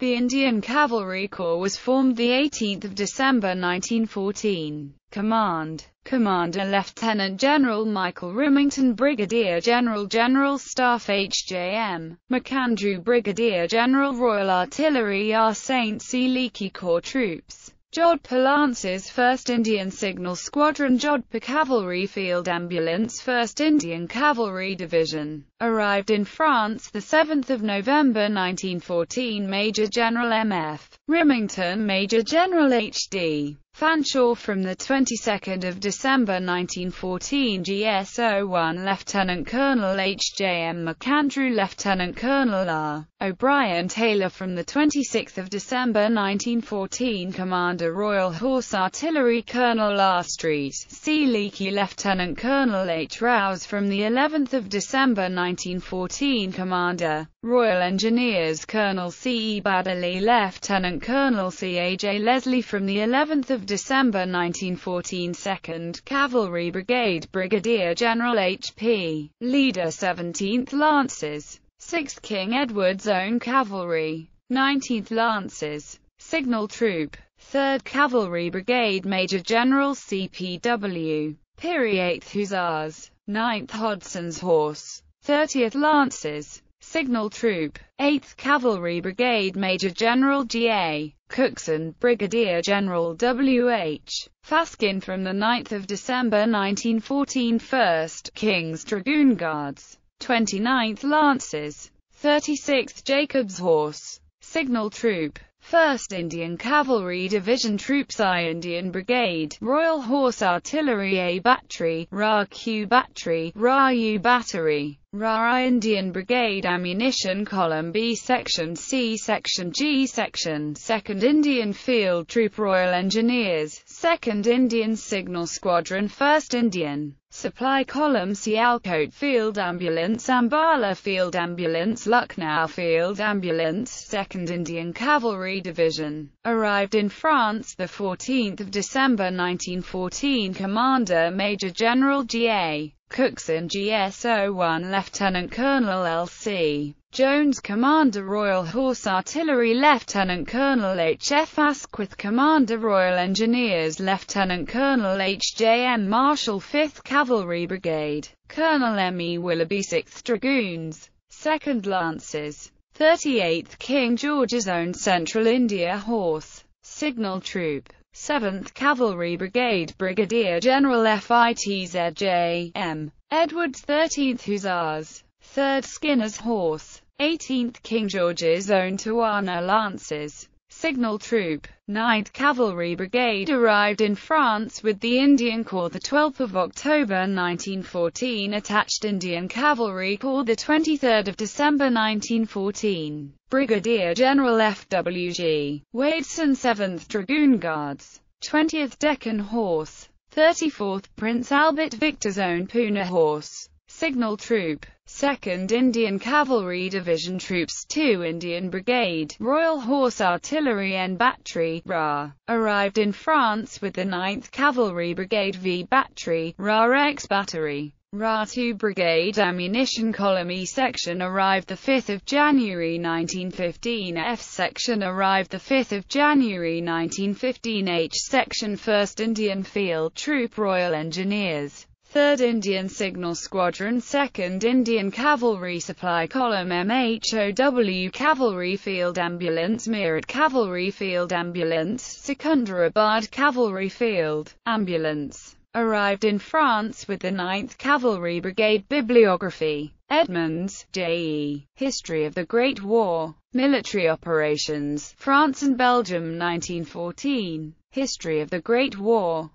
The Indian Cavalry Corps was formed 18 December 1914. Command Commander Lieutenant General Michael Remington Brigadier General General Staff H.J.M. McAndrew Brigadier General Royal Artillery R. St. C. Leakey Corps Troops Jodhpur Lances 1st Indian Signal Squadron Jodhpur Cavalry Field Ambulance 1st Indian Cavalry Division, arrived in France 7 November 1914 Major General M.F. Remington Major General H.D. Fanshawe from the 22nd of December 1914 gso one Lieutenant Colonel H.J.M. McAndrew Lieutenant Colonel R. O'Brien Taylor from the 26th of December 1914 Commander Royal Horse Artillery Colonel R. Street C. Leakey Lieutenant Colonel H. Rouse from the 11th of December 1914 Commander Royal Engineers Colonel C. E. Baddeley Lieutenant Colonel C. A. J. Leslie from the 11th of December 1914 2nd Cavalry Brigade Brigadier General H.P. Leader 17th Lancers 6th King Edward's Own Cavalry 19th Lancers Signal Troop 3rd Cavalry Brigade Major General C.P.W. Peary 8th Hussars 9th Hodson's Horse 30th Lancers Signal Troop, 8th Cavalry Brigade Major General G.A. Cooks and Brigadier General W. H. Faskin from 9 December 1914 1st King's Dragoon Guards, 29th Lancers, 36th Jacob's Horse, Signal Troop, 1st Indian Cavalry Division Troops I Indian Brigade, Royal Horse Artillery A Battery, RA Q Battery, RA U Battery. RA Indian Brigade Ammunition Column B Section C Section G Section 2nd Indian Field Troop Royal Engineers 2nd Indian Signal Squadron 1st Indian Supply Column Sialkot Field Ambulance Ambala Field Ambulance Lucknow Field Ambulance 2nd Indian Cavalry Division arrived in France the 14th of December 1914 Commander Major General G.A. Cookson gso one Lieutenant Colonel L.C. Jones Commander Royal Horse Artillery Lieutenant Colonel H.F. Asquith Commander Royal Engineers Lieutenant Colonel H.J.M. Marshall 5th Cavalry Brigade Colonel M.E. Willoughby 6th Dragoons 2nd Lancers 38th King George's Own Central India Horse Signal Troop 7th Cavalry Brigade Brigadier General FITZJ. M. Edwards 13th Hussars, 3rd Skinner's Horse, 18th King George's Own Tawana Lances. Signal Troop, 9th Cavalry Brigade arrived in France with the Indian Corps the 12th of October 1914 attached Indian Cavalry Corps the 23rd of December 1914 Brigadier General FWG Wadeson 7th Dragoon Guards 20th Deccan Horse 34th Prince Albert Victor's own Puna Horse Signal Troop, 2nd Indian Cavalry Division Troops 2 Indian Brigade, Royal Horse Artillery and Battery, RA, arrived in France with the 9th Cavalry Brigade V Battery, RA X Battery. RA2 Brigade Ammunition Column E Section arrived 5 January 1915 F Section arrived 5 January 1915 H Section 1st Indian Field Troop Royal Engineers 3rd Indian Signal Squadron 2nd Indian Cavalry Supply Column MHOW Cavalry Field Ambulance Meerut Cavalry Field Ambulance Secunderabad Cavalry Field Ambulance arrived in France with the 9th Cavalry Brigade Bibliography. Edmonds, J.E. History of the Great War. Military Operations, France and Belgium 1914. History of the Great War.